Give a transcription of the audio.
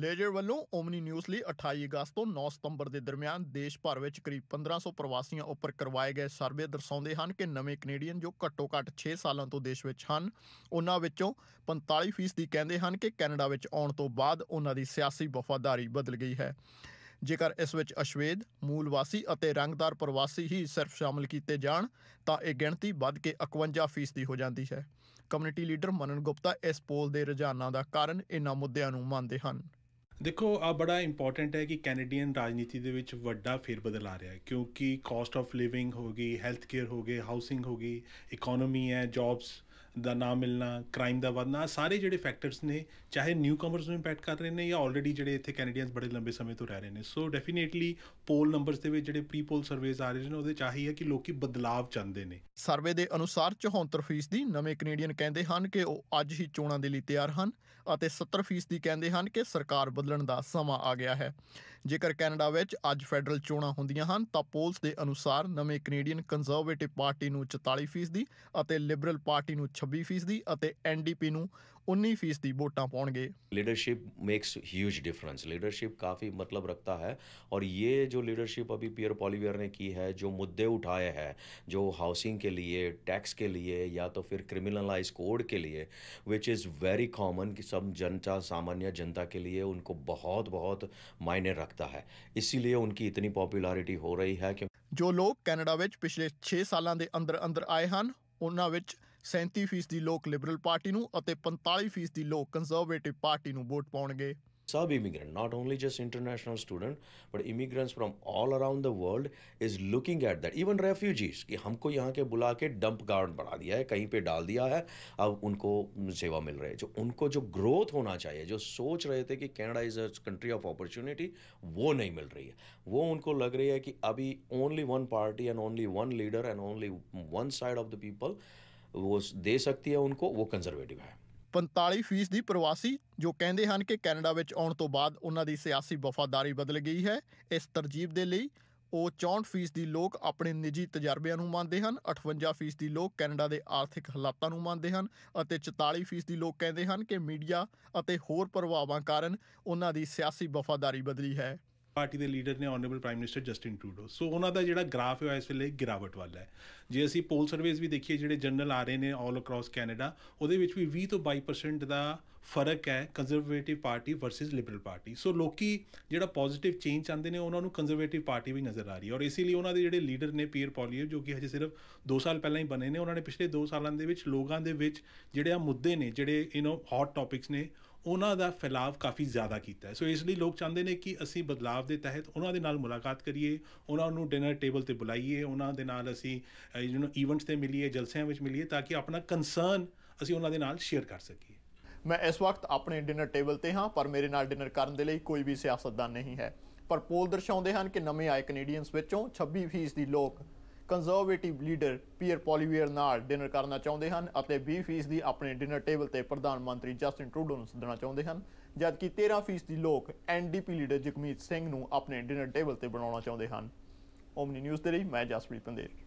laser ਵੱਲੋਂ Omni news ਲਈ 28 ਅਗਸਤ ਤੋਂ 9 ਸਤੰਬਰ ਦੇ ਦਰਮਿਆਨ ਦੇਸ਼ ਭਰ ਵਿੱਚ ਕਰੀਬ 1500 ਪ੍ਰਵਾਸੀਆਂ ਉੱਪਰ ਕਰਵਾਏ ਗਏ ਸਰਵੇ ਦਰਸਾਉਂਦੇ ਹਨ ਕਿ ਨਵੇਂ ਕੈਨੇਡੀਅਨ ਜੋ ਘੱਟੋ-ਘੱਟ 6 ਸਾਲਾਂ ਤੋਂ ਦੇਸ਼ ਵਿੱਚ ਹਨ ਉਹਨਾਂ ਵਿੱਚੋਂ 45% ਦੀ ਕਹਿੰਦੇ ਹਨ ਕਿ ਕੈਨੇਡਾ ਵਿੱਚ ਆਉਣ ਤੋਂ ਬਾਅਦ ਉਹਨਾਂ ਦੀ ਸਿਆਸੀ ਵਫਾਦਾਰੀ ਬਦਲ ਗਈ ਹੈ ਜੇਕਰ ਇਸ ਵਿੱਚ ਅਸ਼ਵੇਦ ਮੂਲ ਵਾਸੀ ਅਤੇ ਰੰਗਦਾਰ ਪ੍ਰਵਾਸੀ ਹੀ ਸਿਰਫ ਸ਼ਾਮਲ ਕੀਤੇ ਜਾਣ ਤਾਂ ਇਹ ਗਿਣਤੀ ਵੱਧ ਕੇ 51% ਦੀ ਹੋ ਜਾਂਦੀ ਹੈ ਕਮਿਊਨਿਟੀ ਲੀਡਰ ਮਨਨ ਗੁਪਤਾ ਇਸ ਪੋਲ ਦੇ ਰੁਝਾਨਾਂ ਦਾ ਕਾਰਨ ਇਹਨਾਂ ਮੁੱਦਿਆਂ ਨੂੰ ਮੰਨਦੇ ਹਨ ਦੇਖੋ ਆ ਬੜਾ ਇੰਪੋਰਟੈਂਟ ਹੈ ਕਿ ਕੈਨੇਡੀਅਨ ਰਾਜਨੀਤੀ ਦੇ ਵਿੱਚ ਵੱਡਾ ਫੇਰਬਦਲ ਆ ਰਿਹਾ ਹੈ ਕਿਉਂਕਿ ਕਾਸਟ ਆਫ ਲਿਵਿੰਗ ਹੋ ਗਈ ਹੈਲਥ ਕੇਅਰ ਹੋ ਗਏ ਹਾਊਸਿੰਗ ਹੋ ਗਈ ਇਕਨੋਮੀ ਹੈ ਜੌਬਸ ਦਾ ਨਾ ਮਿਲਣਾ ਕ੍ਰਾਈਮ ਦਾ ਵਧਣਾ ਸਾਰੇ ਜਿਹੜੇ ਫੈਕਟਰਸ ਨੇ ਚਾਹੇ ਨਿਊ ਕਮਰਸ ਨੂੰ ਇੰਪੈਕਟ ਕਰ ਰਹੇ ਨੇ ਜਾਂ ਆਲਰੇਡੀ ਜਿਹੜੇ ਇੱਥੇ ਕੈਨੇਡੀਅਨਸ ਬੜੇ ਲੰਬੇ ਸਮੇਂ ਤੋਂ ਰਹਿ ਰਹੇ ਨੇ ਸੋ ਡੈਫੀਨੇਟਲੀ ਪੋਲ ਨੰਬਰਸ ਦੇ ਵਿੱਚ ਜਿਹੜੇ ਪ੍ਰੀ ਪੋਲ ਸਰਵੇਸ ਆ ਰਹੇ ਨੇ ਉਹਦੇ ਚਾਹੀ ਹੈ ਕਿ ਲੋਕੀ ਬਦਲਾਅ ਚਾਹੁੰਦੇ ਨੇ ਸਰਵੇ ਦੇ ਅਨੁਸਾਰ 74% ਦੀ ਨਵੇਂ ਕੈਨੇਡੀਅਨ ਕਹਿੰਦੇ ਹਨ ਕਿ ਉਹ ਅੱਜ ਹੀ ਚੋਣਾਂ ਦੇ ਲਈ ਤਿਆਰ ਹਨ ਅਤੇ 70% ਦੀ ਕਹਿੰਦੇ ਹਨ ਕਿ ਸਰਕਾਰ ਬਦਲਣ ਦਾ ਸਮਾਂ ਆ ਗਿਆ ਹੈ ਜੇਕਰ ਕੈਨੇਡਾ ਵਿੱਚ ਅੱਜ ਫੈਡਰਲ ਚੋਣਾਂ ਹੁੰਦੀਆਂ ਹਨ ਤਾਂ ਪੋਲਸ ਦੇ ਅਨੁਸਾਰ ਨਵੇਂ ਕੈਨੇਡੀਅਨ ਕੰਜ਼ਰਵੇਟਿਵ ਪਾਰਟੀ ਨੂੰ 44% ਦੀ ਅਤੇ ਲਿਬਰਲ ਪਾਰਟੀ ਨੂੰ 26% ਦੀ ਅਤੇ ਐਨਡੀਪੀ ਨੂੰ 19% ਦੀ ਵੋਟਾਂ ਪਾਉਣਗੇ leadership makes huge difference leadership काफ़ी मतलब रखता है और ये जो लीडरशिप अभी पीयर पॉलीवियर ने की है जो मुद्दे उठाए हैं जो हाउसिंग के लिए टैक्स के लिए या तो फिर क्रिमिनलाइज कोड के लिए विच इज़ वेरी कॉमन कि सब जनता सामान्य जनता के लिए उनको बहुत बहुत मायने रखता है इसीलिए उनकी इतनी पॉपुलरिटी हो रही है कि जो लोग कैनेडा पिछले ਪਿਛਲੇ साल अंदर अंदर आए हैं उन्होंने 37% ਲੋਕ ਲਿਬਰਲ ਪਾਰਟੀ ਨੂੰ ਅਤੇ 45% ਲੋਕ ਕੰਜ਼ਰਵੇਟਿਵ ਪਾਰਟੀ ਨੂੰ ਵੋਟ ਪਾਉਣਗੇ sub immigrant not only just international student but immigrants from all around the world is looking at that even refugees कि हमको यहाँ के बुला के डंप गार्ड बना दिया है कहीं पे डाल दिया है अब उनको सेवा मिल रही है जो उनको जो ग्रोथ होना चाहिए जो सोच रहे थे कि Canada is a country of opportunity वो नहीं मिल रही है वो उनको लग रही है कि अभी only one party and only one leader and only one side of the people ਉਹ ਦੇ ਸਕਦੀ ਹੈ उनको वो कंजर्वेटिव है 45% ਦੀ ਪ੍ਰਵਾਸੀ ਜੋ ਕਹਿੰਦੇ ਹਨ ਕਿ ਕੈਨੇਡਾ ਵਿੱਚ ਆਉਣ ਤੋਂ ਬਾਅਦ ਉਹਨਾਂ ਦੀ ਸਿਆਸੀ ਵਫਾਦਾਰੀ ਬਦਲ ਗਈ ਹੈ ਇਸ ਤਰਜੀਬ ਦੇ ਲਈ ਉਹ 64% ਦੀ ਲੋਕ ਆਪਣੇ ਨਿੱਜੀ ਤਜਰਬਿਆਂ ਨੂੰ ਮੰਨਦੇ ਹਨ 58% ਦੀ ਲੋਕ ਕੈਨੇਡਾ ਦੇ ਆਰਥਿਕ ਹਾਲਾਤਾਂ ਨੂੰ ਮੰਨਦੇ ਹਨ ਅਤੇ 44% ਦੀ ਲੋਕ ਕਹਿੰਦੇ ਹਨ ਕਿ ਮੀਡੀਆ ਅਤੇ ਹੋਰ ਪ੍ਰਭਾਵਾਂ ਕਾਰਨ ਉਹਨਾਂ ਦੀ ਸਿਆਸੀ ਵਫਾਦਾਰੀ ਬਦਲੀ ਹੈ ਪਾਰਟੀ ਦੇ ਲੀਡਰ ਨੇ honourable prime minister Justin Trudeau so ਉਹਨਾਂ ਦਾ ਜਿਹੜਾ ਗ੍ਰਾਫ ਹੈ ਇਸ ਵੇਲੇ ਗਿਰਾਵਟ ਵਾਲਾ ਹੈ ਜੇ ਅਸੀਂ ਪੋਲ ਸਰਵੇਸ ਵੀ ਦੇਖੀਏ ਜਿਹੜੇ ਜਨਰਲ ਆ ਰਹੇ ਨੇ ਆਲ ਅਕ੍ਰੋਸ ਕੈਨੇਡਾ ਉਹਦੇ ਵਿੱਚ ਵੀ 20 ਤੋਂ 22% ਦਾ ਫਰਕ ਹੈ conservative party versus liberal party so ਲੋਕੀ ਜਿਹੜਾ ਪੋਜ਼ਿਟਿਵ ਚੇਂਜ ਚਾਹੁੰਦੇ ਨੇ ਉਹਨਾਂ ਨੂੰ ਕੰਜ਼ਰਵੇਟਿਵ ਪਾਰਟੀ ਵੀ ਨਜ਼ਰ ਆ ਰਹੀ ਹੈ ਔਰ ਇਸੇ ਲਈ ਉਹਨਾਂ ਦੇ ਜਿਹੜੇ ਲੀਡਰ ਨੇ ਪੀਅਰ ਪੋਲੀਓ ਜੋ ਕਿ ਹਜੇ ਸਿਰਫ 2 ਸਾਲ ਪਹਿਲਾਂ ਹੀ ਬਣੇ ਨੇ ਉਹਨਾਂ ਨੇ ਪਿਛਲੇ 2 ਸਾਲਾਂ ਦੇ ਵਿੱਚ ਲੋਕਾਂ ਦੇ ਵਿੱਚ ਜਿਹੜੇ ਆ ਮੁੱਦੇ ਨੇ ਜਿਹੜੇ ਯੂ نو ਹੌਟ ਟਾਪਿਕਸ ਨੇ ਉਹਨਾਂ ਦਾ ਫੈਲਾਵ ਕਾਫੀ ਜ਼ਿਆਦਾ ਕੀਤਾ ਹੈ ਸੋ ਇਸ ਲਈ ਲੋਕ ਚਾਹੁੰਦੇ ਨੇ ਕਿ ਅਸੀਂ ਬਦਲਾਵ ਦੇ ਤਹਿਤ ਉਹਨਾਂ ਦੇ ਨਾਲ ਮੁਲਾਕਾਤ ਕਰੀਏ ਉਹਨਾਂ ਨੂੰ ਡਿਨਰ ਟੇਬਲ ਤੇ ਬੁਲਾਈਏ ਉਹਨਾਂ ਦੇ ਨਾਲ ਅਸੀਂ ਯੂ نو ਇਵੈਂਟਸ ਤੇ ਮਿਲੀਏ ਜਲਸਿਆਂ ਵਿੱਚ ਮਿਲੀਏ ਤਾਂ ਕਿ ਆਪਣਾ ਕੰਸਰਨ ਅਸੀਂ ਉਹਨਾਂ ਦੇ ਨਾਲ ਸ਼ੇਅਰ ਕਰ ਸਕੀਏ ਮੈਂ ਇਸ ਵਕਤ ਆਪਣੇ ਡਿਨਰ ਟੇਬਲ ਤੇ ਹਾਂ ਪਰ ਮੇਰੇ ਨਾਲ ਡਿਨਰ ਕਰਨ ਦੇ ਲਈ ਕੋਈ ਵੀ ਸਿਆਸਤਦਾਨ ਨਹੀਂ ਹੈ ਪਰ ਪੋਲ ਦਰਸਾਉਂਦੇ ਹਨ ਕਿ ਨਵੇਂ ਆਏ ਕੈਨੇਡੀਅਨਸ ਵਿੱਚੋਂ 26% ਦੀ ਲੋਕ ਕੰਜ਼ਰਵੇਟਿਵ ਲੀਡਰ ਪੀਅਰ ਪੋਲੀਵੀਅਰ ਨਾਲ ਡਿਨਰ ਕਰਨਾ ਚਾਹੁੰਦੇ ਹਨ ਅਤੇ 20% ਦੀ ਆਪਣੇ ਡਿਨਰ ਟੇਬਲ ਤੇ ਪ੍ਰਧਾਨ ਮੰਤਰੀ ਜਸਟਿਨ ਟਰੂਡੋ ਨੂੰ ਸੱਦਣਾ ਚਾਹੁੰਦੇ ਹਨ ਜਦਕਿ 13% ਦੀ ਲੋਕ ਐਨਡੀਪੀ ਲੀਡਰ ਜਗਮੀਤ ਸਿੰਘ ਨੂੰ ਆਪਣੇ ਡਿਨਰ ਟੇਬਲ ਤੇ ਬਣਾਉਣਾ ਚਾਹੁੰਦੇ ਹਨ ਓਮਨੀ ਨਿਊਜ਼ ਦੇ ਲਈ ਮੈਂ ਜਸਪ੍ਰੀਤ ਪੰਦੇਰ